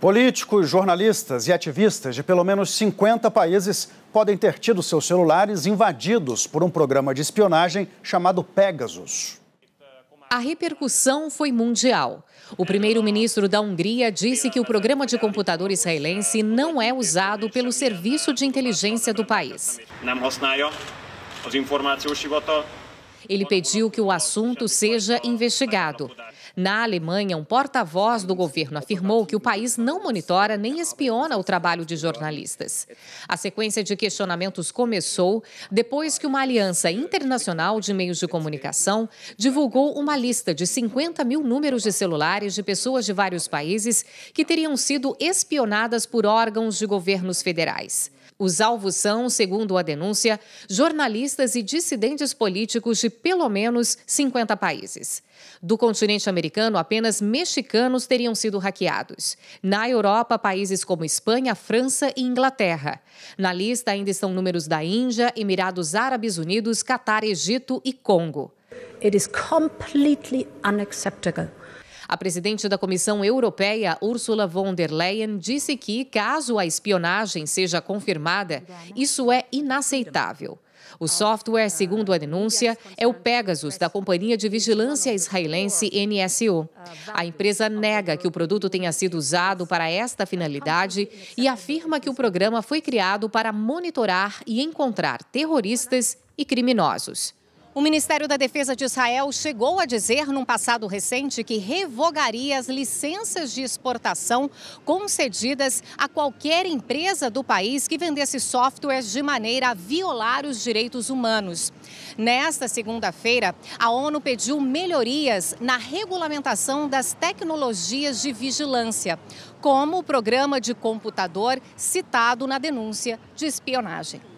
Políticos, jornalistas e ativistas de pelo menos 50 países podem ter tido seus celulares invadidos por um programa de espionagem chamado Pegasus. A repercussão foi mundial. O primeiro-ministro da Hungria disse que o programa de computador israelense não é usado pelo serviço de inteligência do país. Ele pediu que o assunto seja investigado. Na Alemanha, um porta-voz do governo afirmou que o país não monitora nem espiona o trabalho de jornalistas. A sequência de questionamentos começou depois que uma aliança internacional de meios de comunicação divulgou uma lista de 50 mil números de celulares de pessoas de vários países que teriam sido espionadas por órgãos de governos federais. Os alvos são, segundo a denúncia, jornalistas e dissidentes políticos de pelo menos 50 países. Do continente americano, americano, apenas mexicanos teriam sido hackeados. Na Europa, países como Espanha, França e Inglaterra. Na lista ainda estão números da Índia, Emirados Árabes Unidos, Catar, Egito e Congo. It is completely unacceptable. A presidente da Comissão Europeia, Ursula von der Leyen, disse que, caso a espionagem seja confirmada, isso é inaceitável. O software, segundo a denúncia, é o Pegasus, da companhia de vigilância israelense NSO. A empresa nega que o produto tenha sido usado para esta finalidade e afirma que o programa foi criado para monitorar e encontrar terroristas e criminosos. O Ministério da Defesa de Israel chegou a dizer, num passado recente, que revogaria as licenças de exportação concedidas a qualquer empresa do país que vendesse softwares de maneira a violar os direitos humanos. Nesta segunda-feira, a ONU pediu melhorias na regulamentação das tecnologias de vigilância, como o programa de computador citado na denúncia de espionagem.